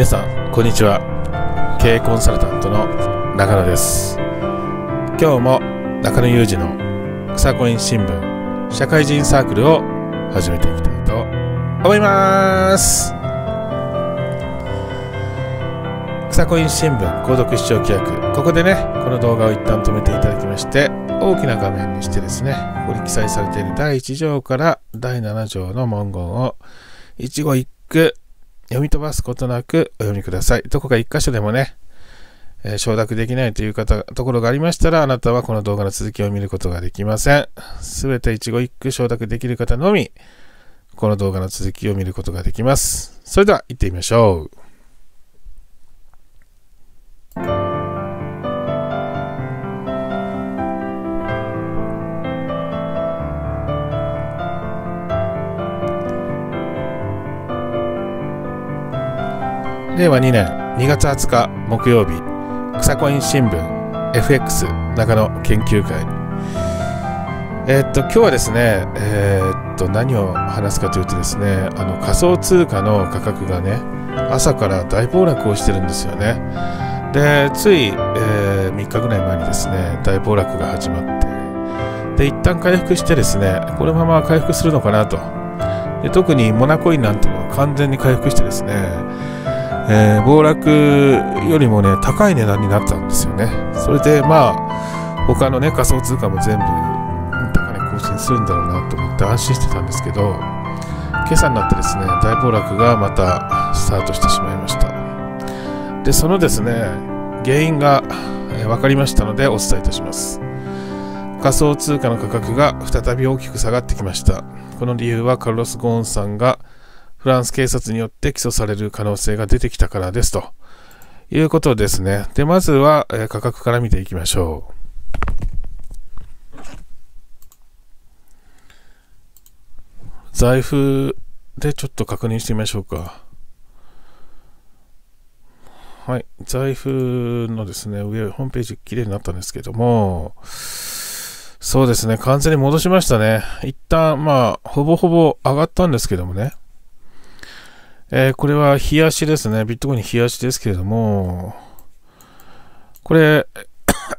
皆さんこんにちは経営コンサルタントの中野です今日も中野裕二の草コイン新聞社会人サークルを始めていきたいと思います草コイン新聞購読視聴規約ここでねこの動画を一旦止めていただきまして大きな画面にしてですねここに記載されている第1条から第7条の文言を一語一句読み飛ばすことなくお読みください。どこか1箇所でもね、えー、承諾できないという方、ところがありましたら、あなたはこの動画の続きを見ることができません。すべて一語一句承諾できる方のみ、この動画の続きを見ることができます。それでは行ってみましょう。令和2年2月20日木曜日草コイン新聞 FX 中野研究会えー、っと今日はですねえー、っと何を話すかというとですねあの仮想通貨の価格がね朝から大暴落をしてるんですよねでつい、えー、3日ぐらい前にですね大暴落が始まってで一旦回復してですねこのまま回復するのかなとで特にモナコインなんていうのは完全に回復してですねえー、暴落よりもね、高い値段になったんですよね。それで、まあ、他のね、仮想通貨も全部高値更新するんだろうなと思って安心してたんですけど、今朝になってですね、大暴落がまたスタートしてしまいました。で、そのですね、原因が、えー、分かりましたのでお伝えいたします。仮想通貨の価格が再び大きく下がってきました。この理由はカルロス・ゴーンさんがフランス警察によって起訴される可能性が出てきたからですということですね。で、まずは、え価格から見ていきましょう。財布でちょっと確認してみましょうか。はい、財布のですね、上、ホームページ綺麗になったんですけども、そうですね、完全に戻しましたね。一旦、まあ、ほぼほぼ上がったんですけどもね。えー、これは冷やしですね。ビットコイン冷やしですけれども、これ、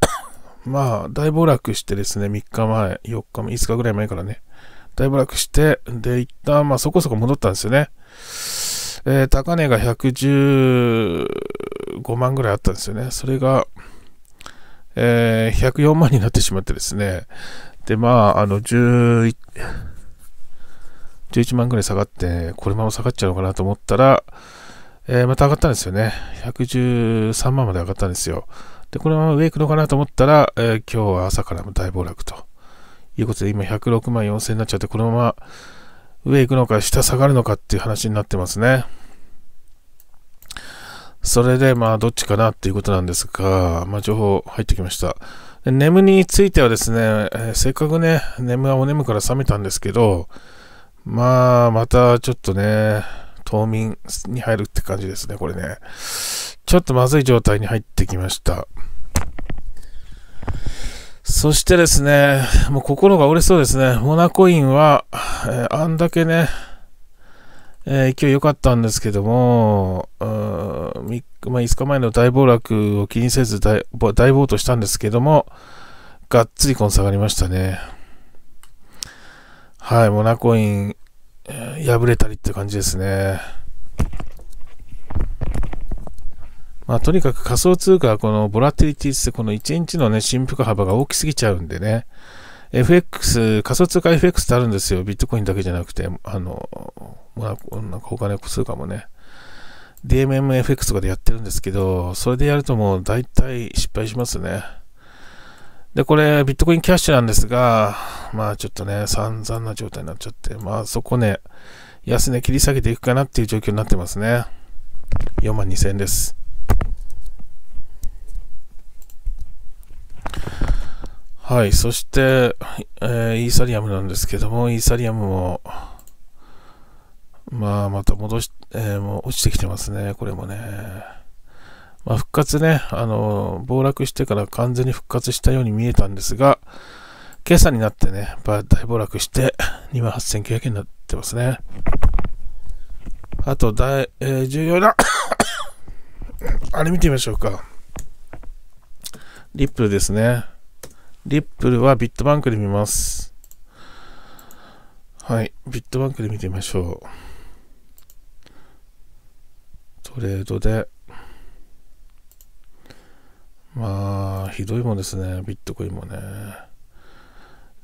まあ、大暴落してですね、3日前、4日前、5日ぐらい前からね、大暴落して、で、一旦、まあ、そこそこ戻ったんですよね。えー、高値が115万ぐらいあったんですよね。それが、えー、104万になってしまってですね、で、まあ、あの、11、11万ぐらい下がって、これまま下がっちゃうのかなと思ったら、えー、また上がったんですよね。113万まで上がったんですよ。で、このまま上行くのかなと思ったら、えー、今日は朝からも大暴落ということで、今106万4000になっちゃって、このまま上行くのか、下下がるのかっていう話になってますね。それで、まあ、どっちかなっていうことなんですが、まあ、情報入ってきました。眠についてはですね、えー、せっかくね、眠はお眠から覚めたんですけど、まあ、またちょっとね、冬眠に入るって感じですね、これね。ちょっとまずい状態に入ってきました。そしてですね、もう心が折れそうですね。モナコインは、えー、あんだけね、えー、勢い良かったんですけども、うんまあ、5日前の大暴落を気にせず大暴投したんですけども、がっつりコ下がりましたね。はい、モナコイン、破れたりって感じですね。まあ、とにかく仮想通貨はこのボラティリティってこの1日のね、振幅幅が大きすぎちゃうんでね、FX、仮想通貨 FX ってあるんですよ。ビットコインだけじゃなくて、あの、モナコ、なんか他の通貨もね。DMMFX とかでやってるんですけど、それでやるともう大体失敗しますね。で、これ、ビットコインキャッシュなんですが、まあちょっとね、散々な状態になっちゃって、まあそこね、安値切り下げていくかなっていう状況になってますね。4万2000円です。はい、そして、えー、イーサリアムなんですけども、イーサリアムも、まあまた戻し、えー、もう落ちてきてますね、これもね。まあ、復活ね、あの、暴落してから完全に復活したように見えたんですが、今朝になってね、大暴落して、28,900円になってますね。あと大、えー、重要な あれ見てみましょうか。リップルですね。リップルはビットバンクで見ます。はい、ビットバンクで見てみましょう。トレードで、まあ、ひどいもんですね、ビットコインもね。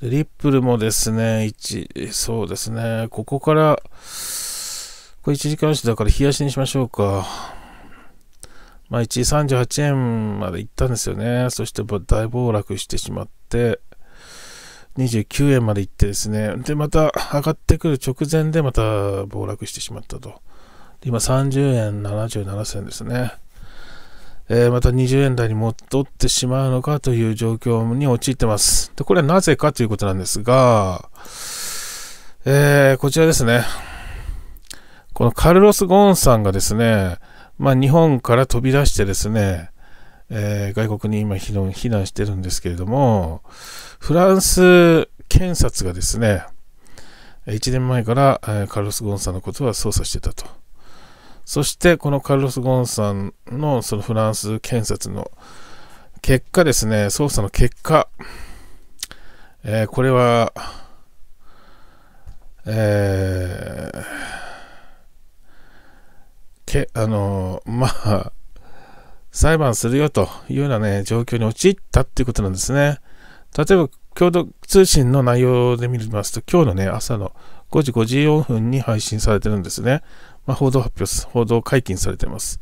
でリップルもですね、1、そうですね、ここから、これ1時間足だから冷やしにしましょうか。まあ、1 38円まで行ったんですよね。そして大暴落してしまって、29円まで行ってですね。で、また上がってくる直前でまた暴落してしまったと。今30円77銭ですね。えー、また20円台に戻ってしまうのかという状況に陥ってます。で、これはなぜかということなんですが、えー、こちらですね。このカルロス・ゴーンさんがですね、まあ、日本から飛び出してですね、えー、外国に今避難してるんですけれども、フランス検察がですね、1年前からカルロス・ゴーンさんのことは捜査してたと。そしてこのカルロス・ゴーンさんのそのフランス検察の結果ですね、捜査の結果、えー、これは、えー、けあのまあ裁判するよというようなね状況に陥ったっていうことなんですね。例えば共同通信の内容で見ますと今日のね朝の5時54分に配信されてるんですね。まあ、報道発表、報道解禁されています。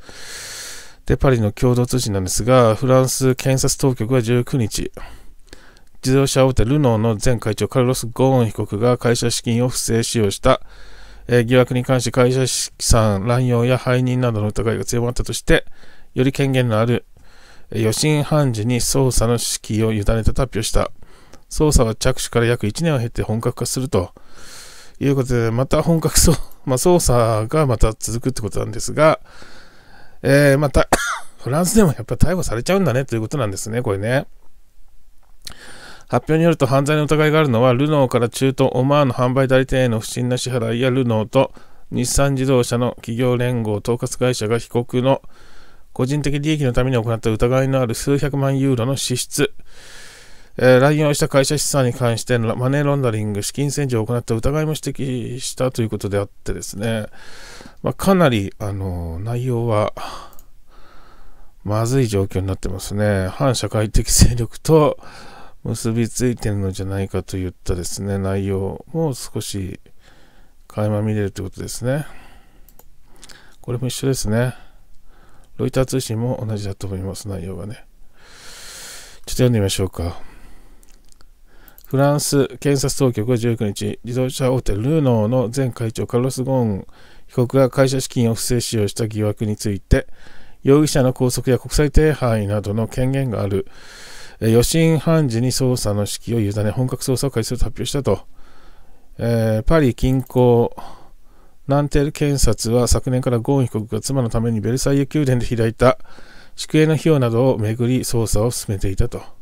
で、パリの共同通信なんですが、フランス検察当局は19日、自動車大手ルノーの前会長カルロス・ゴーン被告が会社資金を不正使用した、えー、疑惑に関して会社資産乱用や背任などの疑いが強まったとして、より権限のある予診判事に捜査の指揮を委ねたと発表した。捜査は着手から約1年を経て本格化するということで、また本格捜, まあ、捜査がまた続くってことなんですが、えー、また フランスでもやっぱり逮捕されちゃうんだねということなんですね、これね。発表によると犯罪の疑いがあるのは、ルノーから中東オマーンの販売代理店への不審な支払いやルノーと日産自動車の企業連合統括会社が被告の個人的利益のために行った疑いのある数百万ユーロの支出、えー、来 e をした会社資産に関してのマネーロンダリング、資金洗浄を行った疑いも指摘したということであってですね、まあ、かなり、あのー、内容は、まずい状況になってますね。反社会的勢力と結びついてるのじゃないかといったですね、内容も少し垣間見れるということですね。これも一緒ですね。ロイター通信も同じだと思います、内容がね。ちょっと読んでみましょうか。フランス検察当局は19日、自動車大手ルノーの前会長カルロス・ゴーン被告が会社資金を不正使用した疑惑について、容疑者の拘束や国際手配などの権限がある予審判事に捜査の指揮を委ね、本格捜査を開始すると発表したと。えー、パリ近郊ナンテール検察は昨年からゴーン被告が妻のためにベルサイユ宮殿で開いた宿営の費用などをめぐり捜査を進めていたと。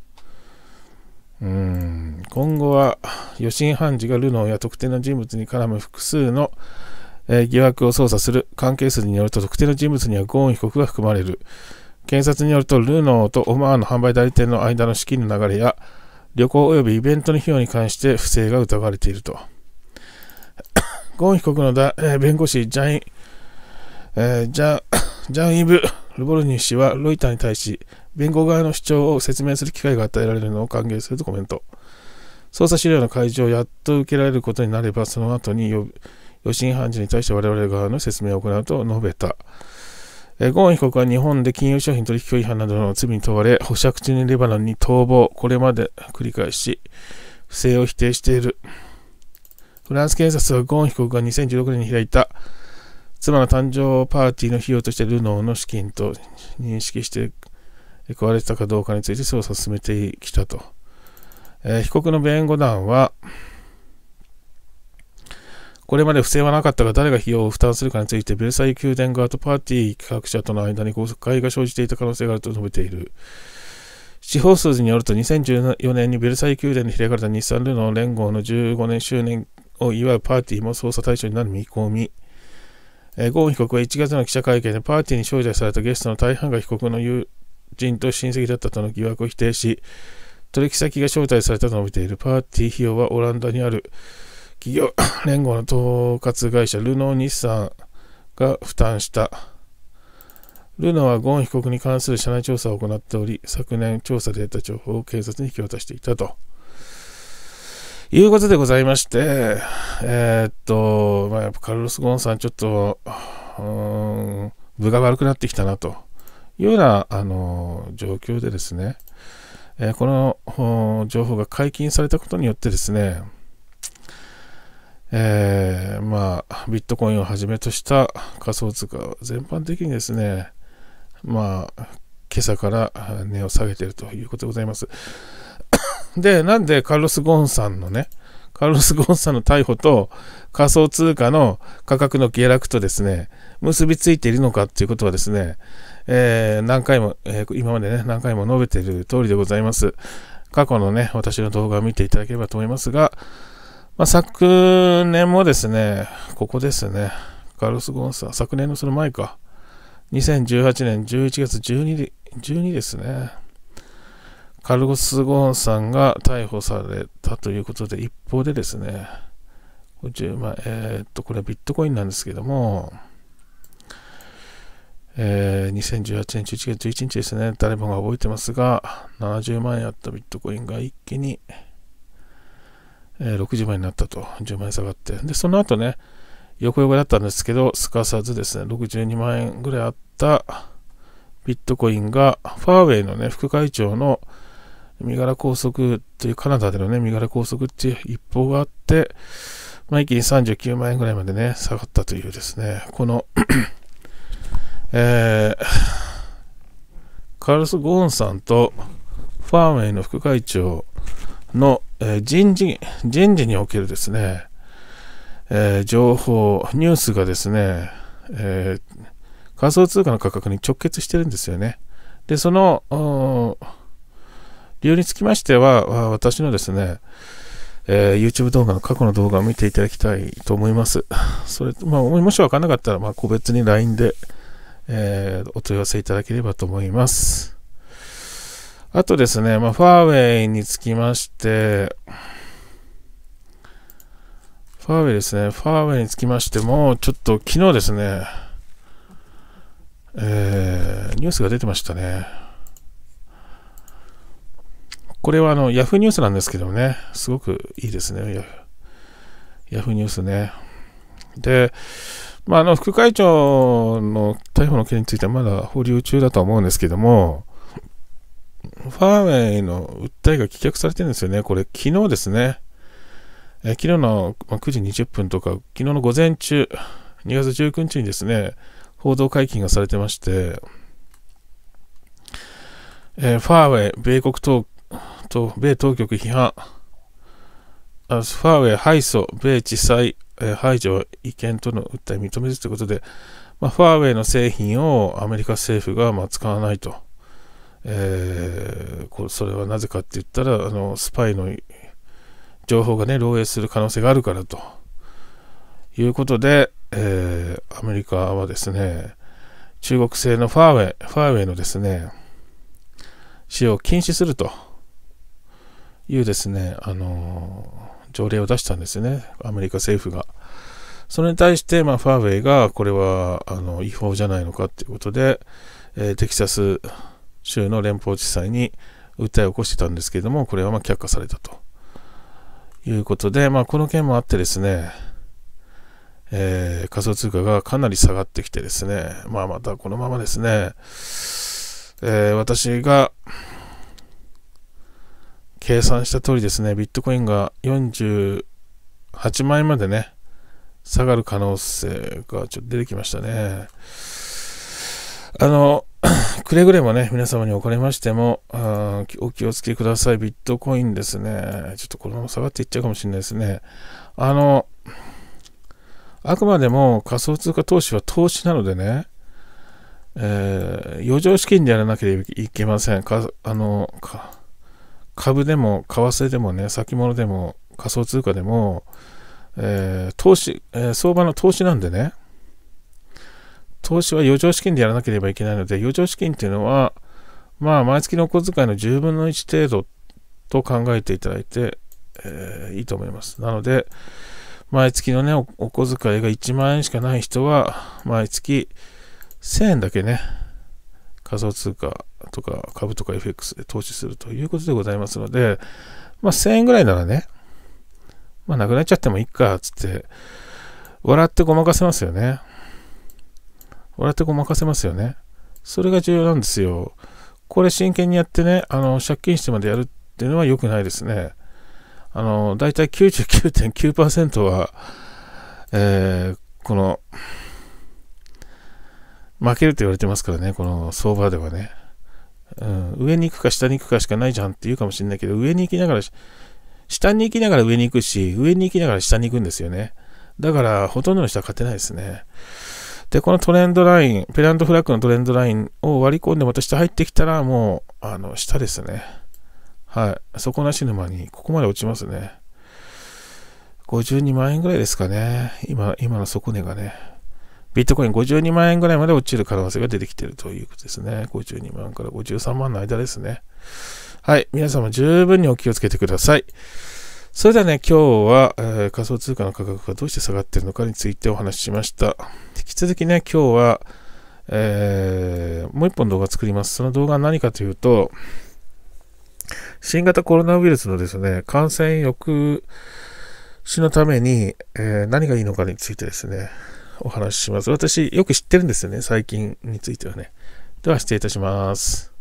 うん今後は、予審判事がルノーや特定の人物に絡む複数の、えー、疑惑を捜査する関係筋によると特定の人物にはゴーン被告が含まれる検察によるとルノーとオマーンの販売代理店の間の資金の流れや旅行及びイベントの費用に関して不正が疑われているとゴーン被告のだ、えー、弁護士ジャイン、えー、ジャジャンイブ・ルボルニー氏はロイターに対し弁護側の主張を説明する機会が与えられるのを歓迎するとコメント。捜査資料の開示をやっと受けられることになれば、その後に予審判事に対して我々側の説明を行うと述べた。えゴーン被告は日本で金融商品取引法違反などの罪に問われ、保釈中にレバノンに逃亡、これまで繰り返し、不正を否定している。フランス検察はゴーン被告が2016年に開いた妻の誕生パーティーの費用としてルノーの資金と認識して加えてたかどうかについて捜査を進めてきたと。えー、被告の弁護団は、これまで不正はなかったが、誰が費用を負担するかについて、ベルサイユ宮殿側とパーティー企画者との間に誤解が生じていた可能性があると述べている。地方数字によると、2014年にベルサイユ宮殿で開かれた日産ルノー連合の15年周年を祝うパーティーも捜査対象になる見込み。えー、ゴーン被告は1月の記者会見でパーティーに招待されたゲストの大半が被告の人と親戚だったとの疑惑を否定し、取引先が招待されたと述べているパーティー費用はオランダにある企業連合の統括会社ルノー日産が負担した。ルノはゴーン被告に関する社内調査を行っており、昨年調査で得た情報を警察に引き渡していたと。いうことでございまして、えー、っと、まあ、やっぱカルロス・ゴーンさん、ちょっと、うん、分が悪くなってきたなと。いうような、あの状況でですね、えー、この情報が解禁されたことによってですね、えー、まあ、ビットコインをはじめとした仮想通貨全般的にですね、まあ、今朝から値を下げているということでございます。で、なんでカルロス・ゴーンさんのね、カルロス・ゴーンさんの逮捕と仮想通貨の価格の下落とですね、結びついているのかということはですね、えー、何回も、えー、今までね、何回も述べている通りでございます。過去のね、私の動画を見ていただければと思いますが、まあ、昨年もですね、ここですね、カルロス・ゴンサー、昨年のその前か、2018年11月 12, 12ですね、カルロス・ゴーンさんが逮捕されたということで、一方でですね、5 0万、えー、っと、これビットコインなんですけども、えー、2018年11月11日ですね、誰もが覚えてますが、70万円あったビットコインが一気に、えー、60万円になったと、10万円下がって、で、その後ね、横横だったんですけど、すかさずですね、62万円ぐらいあったビットコインが、ファーウェイのね、副会長の身柄拘束という、カナダでのね、身柄拘束っていう一報があって、まあ、一気に39万円ぐらいまでね、下がったというですね、このえー、カルス・ゴーンさんとファーウェイの副会長の、えー、人事人事におけるですね、えー、情報、ニュースがですね、え仮想通貨の価格に直結してるんですよね。で、その理由につきましては、私のですね、えー、YouTube 動画の過去の動画を見ていただきたいと思います。それ、まあ、もし分からなかったら、まあ、個別に LINE で、えー、お問い合わせいただければと思います。あとですね、まあ、ファーウェイにつきまして、ファーウェイですね、ファーウェイにつきましても、ちょっと昨日ですね、えー、ニュースが出てましたね。これはあの、Yahoo ニュースなんですけどもね、すごくいいですね、Yahoo ニュースね。で、まあ、あの副会長の逮捕の件についてはまだ保留中だとは思うんですけども、ファーウェイの訴えが棄却されてるんですよね、これ、昨日ですね、え昨日の9時20分とか、昨日の午前中、2月19日にですね、報道解禁がされてまして、えー、ファーウェイ、米国当と米当局批判、ファーウェイ敗訴、米地裁、え排除は違憲との訴え認めずということで、まあ、ファーウェイの製品をアメリカ政府がま使わないと、えー、それはなぜかって言ったらあのスパイの情報が、ね、漏洩する可能性があるからということで、えー、アメリカはですね中国製のファーウェイファーウェイのですね使用を禁止するというですね、あのー条例を出したんですね、アメリカ政府が。それに対して、まあ、ファーウェイがこれはあの違法じゃないのかということで、えー、テキサス州の連邦地裁に訴えを起こしてたんですけれども、これはま却下されたということで、まあ、この件もあってですね、えー、仮想通貨がかなり下がってきてですね、まあ、またこのままですね、えー、私が計算した通りですね、ビットコインが48万円までね、下がる可能性がちょっと出てきましたね。あの、くれぐれもね、皆様におかれましても、あお気をつけください。ビットコインですね。ちょっとこのまま下がっていっちゃうかもしれないですね。あの、あくまでも仮想通貨投資は投資なのでね、えー、余剰資金でやらなければいけません。かあのか株でも為替でもね、先物でも仮想通貨でも、えー、投資、えー、相場の投資なんでね、投資は余剰資金でやらなければいけないので、余剰資金っていうのは、まあ、毎月のお小遣いの10分の1程度と考えていただいて、えー、いいと思います。なので、毎月のねお、お小遣いが1万円しかない人は、毎月1000円だけね、仮想通貨とか株とか FX で投資するということでございますので、まあ、1000円ぐらいならね、まあ、なくなっちゃってもいいか、つって、笑ってごまかせますよね。笑ってごまかせますよね。それが重要なんですよ。これ真剣にやってね、あの、借金してまでやるっていうのは良くないですね。あの、だいたい99.9%は、えー、この、負けると言われてますからね、この相場ではね。うん、上に行くか下に行くかしかないじゃんって言うかもしれないけど、上に行きながら、下に行きながら上に行くし、上に行きながら下に行くんですよね。だから、ほとんどの人は勝てないですね。で、このトレンドライン、ペランドフラッグのトレンドラインを割り込んでまた下入ってきたら、もう、あの、下ですね。はい。底なし沼に、ここまで落ちますね。52万円ぐらいですかね。今、今の底値がね。ビットコイン52万円ぐらいまで落ちる可能性が出てきているということですね。52万から53万の間ですね。はい。皆様十分にお気をつけてください。それではね、今日は、えー、仮想通貨の価格がどうして下がっているのかについてお話ししました。引き続きね、今日は、えー、もう一本動画作ります。その動画は何かというと、新型コロナウイルスのですね、感染抑止のために、えー、何がいいのかについてですね、お話しします。私、よく知ってるんですよね、最近についてはね。では、失礼いたします。